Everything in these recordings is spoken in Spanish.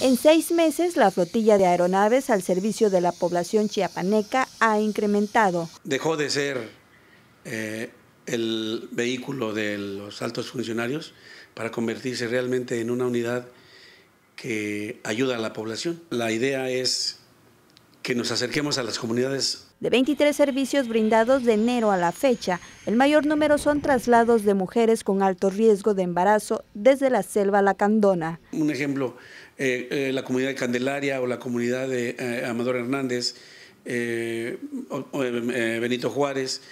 En seis meses, la flotilla de aeronaves al servicio de la población chiapaneca ha incrementado. Dejó de ser eh, el vehículo de los altos funcionarios para convertirse realmente en una unidad que ayuda a la población. La idea es que nos acerquemos a las comunidades. De 23 servicios brindados de enero a la fecha, el mayor número son traslados de mujeres con alto riesgo de embarazo desde la selva a la Candona. Un ejemplo, eh, eh, la comunidad de Candelaria o la comunidad de eh, Amador Hernández, Benito Juárez,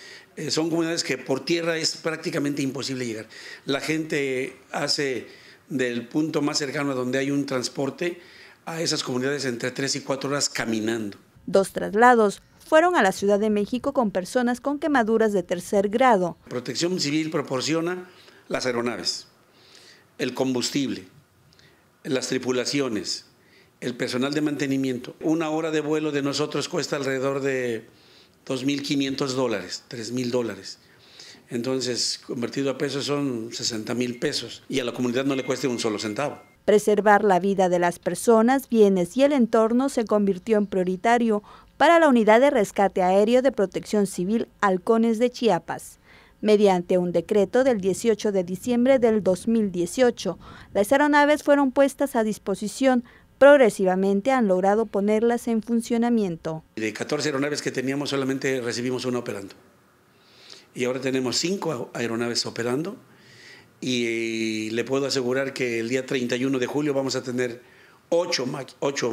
son comunidades que por tierra es prácticamente imposible llegar. La gente hace del punto más cercano a donde hay un transporte, a esas comunidades entre tres y cuatro horas caminando. Dos traslados fueron a la Ciudad de México con personas con quemaduras de tercer grado. Protección Civil proporciona las aeronaves, el combustible, las tripulaciones, el personal de mantenimiento. Una hora de vuelo de nosotros cuesta alrededor de 2.500 dólares, 3.000 dólares. Entonces, convertido a pesos son 60 mil pesos y a la comunidad no le cueste un solo centavo. Preservar la vida de las personas, bienes y el entorno se convirtió en prioritario para la Unidad de Rescate Aéreo de Protección Civil Halcones de Chiapas. Mediante un decreto del 18 de diciembre del 2018, las aeronaves fueron puestas a disposición. Progresivamente han logrado ponerlas en funcionamiento. De 14 aeronaves que teníamos, solamente recibimos una operando. Y ahora tenemos 5 aeronaves operando y le puedo asegurar que el día 31 de julio vamos a tener ocho,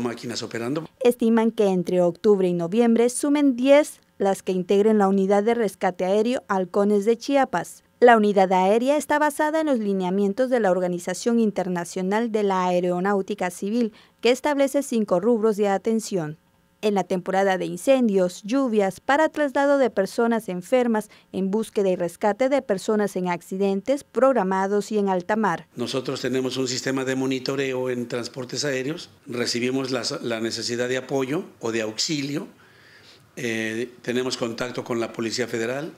máquinas operando. Estiman que entre octubre y noviembre sumen 10 las que integren la unidad de rescate aéreo Halcones de Chiapas. La unidad aérea está basada en los lineamientos de la Organización Internacional de la Aeronáutica Civil, que establece cinco rubros de atención en la temporada de incendios, lluvias, para traslado de personas enfermas, en búsqueda y rescate de personas en accidentes programados y en alta mar. Nosotros tenemos un sistema de monitoreo en transportes aéreos, recibimos la, necesidad de apoyo o de auxilio, eh, tenemos contacto con la Policía Federal,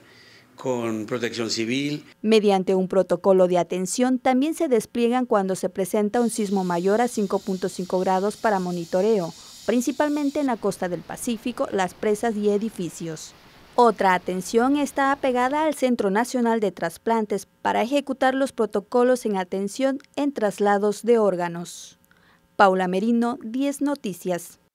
con protección civil. Mediante un protocolo de atención también se despliegan cuando se presenta un sismo mayor a 5.5 grados para monitoreo principalmente en la costa del Pacífico, las presas y edificios. Otra atención está apegada al Centro Nacional de Trasplantes para ejecutar los protocolos en atención en traslados de órganos. Paula Merino, 10 Noticias.